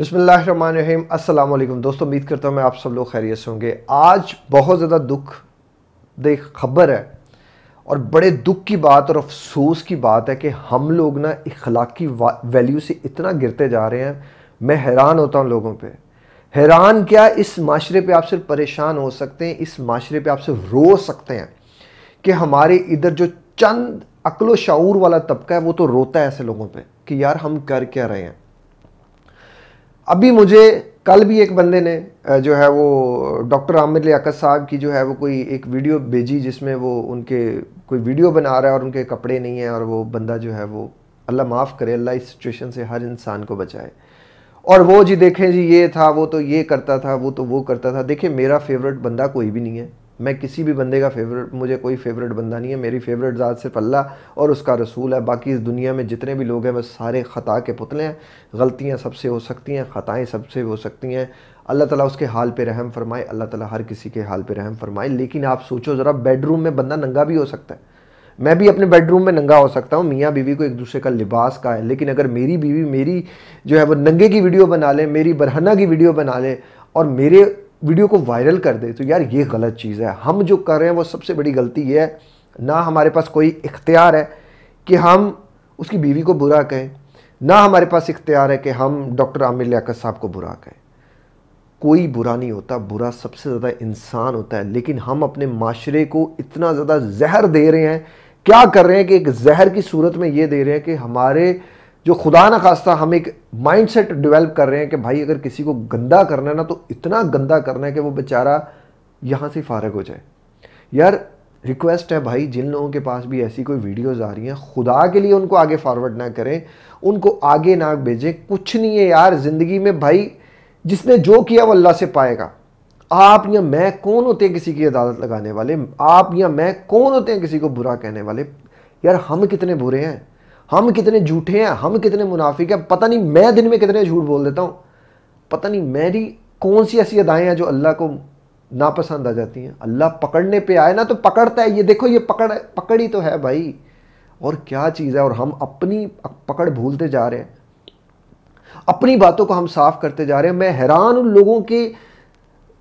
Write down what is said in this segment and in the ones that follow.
बिसमीम अल्लाम दोस्तों उम्मीद करता हूँ मैं आप सब लोग खैरियत होंगे आज बहुत ज़्यादा दुख देख खबर है और बड़े दुख की बात और अफसोस की बात है कि हम लोग ना इखलाकी वैल्यू से इतना गिरते जा रहे हैं मैं हैरान होता हूँ लोगों पर हैरान क्या इस माशरे पर आप सिर्फ परेशान हो सकते हैं इस माशरे पर आप सिर्फ रो सकते हैं कि हमारे इधर जो चंद अकलो शाऊर वाला तबका है वो तो रोता है ऐसे लोगों पर कि यार हम कर क्या रहे हैं अभी मुझे कल भी एक बंदे ने जो है वो डॉक्टर आमिर लियाकत साहब की जो है वो कोई एक वीडियो भेजी जिसमें वो उनके कोई वीडियो बना रहा है और उनके कपड़े नहीं हैं और वो बंदा जो है वो अल्लाह माफ़ करे अल्लाह इस सिचुएशन से हर इंसान को बचाए और वो जी देखें जी ये था वो तो ये करता था वो तो वो करता था देखिए मेरा फेवरेट बंदा कोई भी नहीं है मैं किसी भी बंदे का फेवरेट मुझे कोई फेवरेट बंदा नहीं है मेरी फेवरेट ज़ात सिर्फ अल्लाह और उसका रसूल है बाकी इस दुनिया में जितने भी लोग हैं वह सारे ख़ता के पुतले हैं गलतियाँ सबसे हो सकती हैं ख़ताएँ सबसे हो सकती हैं अल्लाह ताला उसके हाल पे रहम फरमाए अल्लाह ताला हर किसी के हाल पे रहम फरमाए लेकिन आप सोचो ज़रा बेडरूम में बंदा नंगा भी हो सकता है मैं भी अपने बेडरूम में नंगा हो सकता हूँ मियाँ बीवी को एक दूसरे का लिबास का है लेकिन अगर मेरी बीवी मेरी जो है वो नंगे की वीडियो बना ले मेरी बरहना की वीडियो बना ले और मेरे वीडियो को वायरल कर दे तो यार ये गलत चीज़ है हम जो कर रहे हैं वो सबसे बड़ी गलती ये है ना हमारे पास कोई इख्तियार है कि हम उसकी बीवी को बुरा कहें ना हमारे पास इख्तियार है कि हम डॉक्टर आमिर लियाकत साहब को बुरा कहें कोई बुरा नहीं होता बुरा सबसे ज़्यादा इंसान होता है लेकिन हम अपने माशरे को इतना ज़्यादा जहर दे रहे हैं क्या कर रहे हैं कि एक जहर की सूरत में ये दे रहे हैं कि हमारे जो खुदा ना खास्ता हम एक माइंडसेट डेवलप कर रहे हैं कि भाई अगर किसी को गंदा करना है ना तो इतना गंदा करना है कि वो बेचारा यहाँ से फारग हो जाए यार रिक्वेस्ट है भाई जिन लोगों के पास भी ऐसी कोई वीडियोज़ आ रही हैं खुदा के लिए उनको आगे फॉरवर्ड ना करें उनको आगे ना भेजें कुछ नहीं है यार ज़िंदगी में भाई जिसने जो किया वो अल्लाह से पाएगा आप या मैं कौन होते हैं किसी की अदालत लगाने वाले आप या मैं कौन होते हैं किसी को बुरा कहने वाले यार हम कितने बुरे हैं हम कितने झूठे हैं हम कितने मुनाफिक हैं पता नहीं मैं दिन में कितने झूठ बोल देता हूँ पता नहीं मेरी कौन सी ऐसी अदाएँ हैं जो अल्लाह को नापसंद आ जाती हैं अल्लाह पकड़ने पे आए ना तो पकड़ता है ये देखो ये पकड़ पकड़ ही तो है भाई और क्या चीज़ है और हम अपनी पकड़ भूलते जा रहे हैं अपनी बातों को हम साफ करते जा रहे हैं मैं हैरान उन लोगों के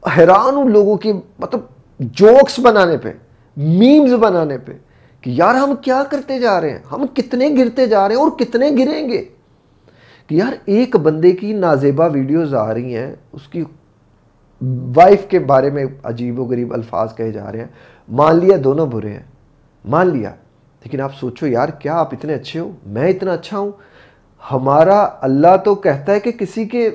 हैरान उन लोगों के मतलब जोक्स बनाने पे मीम्स बनाने पे कि यार हम क्या करते जा रहे हैं हम कितने गिरते जा रहे हैं और कितने गिरेंगे कि यार एक बंदे की नाजेबा वीडियोस आ रही हैं उसकी वाइफ के बारे में अजीब गरीब अल्फाज कहे जा रहे हैं मान लिया दोनों बुरे हैं मान लिया लेकिन आप सोचो यार क्या आप इतने अच्छे हो मैं इतना अच्छा हूँ हमारा अल्लाह तो कहता है कि किसी के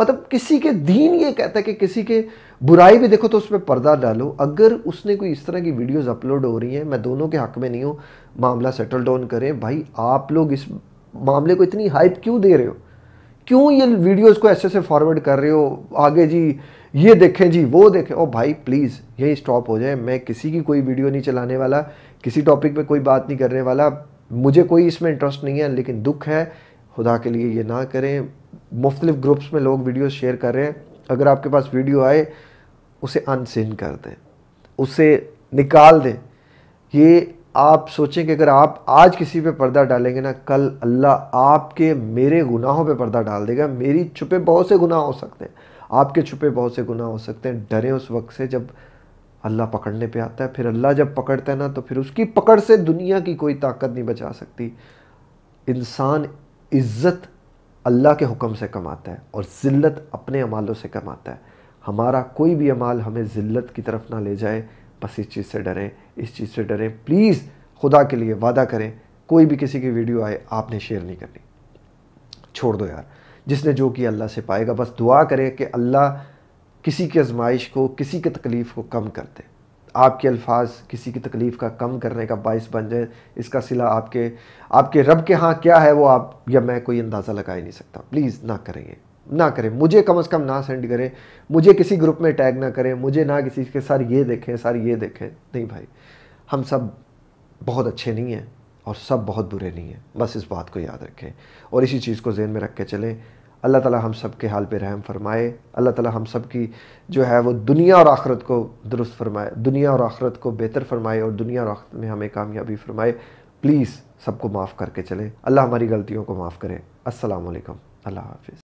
मतलब किसी के दीन ये कहता है कि किसी के बुराई भी देखो तो उस पर पर्दा डालो अगर उसने कोई इस तरह की वीडियोस अपलोड हो रही हैं मैं दोनों के हक में नहीं हूँ मामला सेटल डाउन करें भाई आप लोग इस मामले को इतनी हाइप क्यों दे रहे हो क्यों ये वीडियोस को ऐसे ऐसे फॉरवर्ड कर रहे हो आगे जी ये देखें जी वो देखें ओ भाई प्लीज़ यही स्टॉप हो जाए मैं किसी की कोई वीडियो नहीं चलाने वाला किसी टॉपिक पर कोई बात नहीं करने वाला मुझे कोई इसमें इंटरेस्ट नहीं है लेकिन दुख है खुदा के लिए ये ना करें मुख्तलिफ ग्रुप्स में लोग वीडियो शेयर कर रहे हैं अगर आपके पास वीडियो आए उसे अनसिन कर दें उसे निकाल दें ये आप सोचें कि अगर आप आज किसी पे पर्दा डालेंगे ना कल अल्लाह आपके मेरे गुनाहों पे पर्दा डाल देगा मेरी छुपे बहुत से गुनाह हो सकते हैं आपके छुपे बहुत से गुनाह हो सकते हैं डरें उस वक्त से जब अल्लाह पकड़ने पे आता है फिर अल्लाह जब पकड़ता है ना तो फिर उसकी पकड़ से दुनिया की कोई ताकत नहीं बचा सकती इंसान इज़्ज़त अल्लाह के हुक्म से कमाता है और ज़िल्लत अपने अमालों से कमाता है हमारा कोई भी अमाल हमें ज़िल्लत की तरफ ना ले जाए बस इस चीज़ से डरें इस चीज़ से डरें प्लीज़ खुदा के लिए वादा करें कोई भी किसी की वीडियो आए आपने शेयर नहीं करनी छोड़ दो यार जिसने जो किया अल्लाह से पाएगा बस दुआ करें कि अल्लाह किसी की आजमाइश को किसी की तकलीफ़ को कम कर दे आपके अल्फाज किसी की तकलीफ़ का कम करने का बायस बन जाए इसका सिला आपके आपके रब के हाँ क्या है वो आप या मैं कोई अंदाज़ा लगा ही नहीं सकता प्लीज़ ना करेंगे ना करें मुझे कम से कम ना सेंड करें मुझे किसी ग्रुप में टैग ना करें मुझे ना किसी के सर ये देखें सर ये देखें नहीं भाई हम सब बहुत अच्छे नहीं हैं और सब बहुत बुरे नहीं हैं बस इस बात को याद रखें और इसी चीज़ को जहन में रख के चलें अल्लाह ताला हम सब के हाल पे रहम फरमाए अल्लाह ताला हम सब की जो है वो दुनिया और आखरत को दुरुस्त फरमाए दुनिया और आखरत को बेहतर फरमाए और दुनिया और आखरत में हमें कामयाबी फरमाए प्लीज़ सबको माफ़ करके चले अल्लाह हमारी गलतियों को माफ़ करे असलकम अल्लाह हाफिज़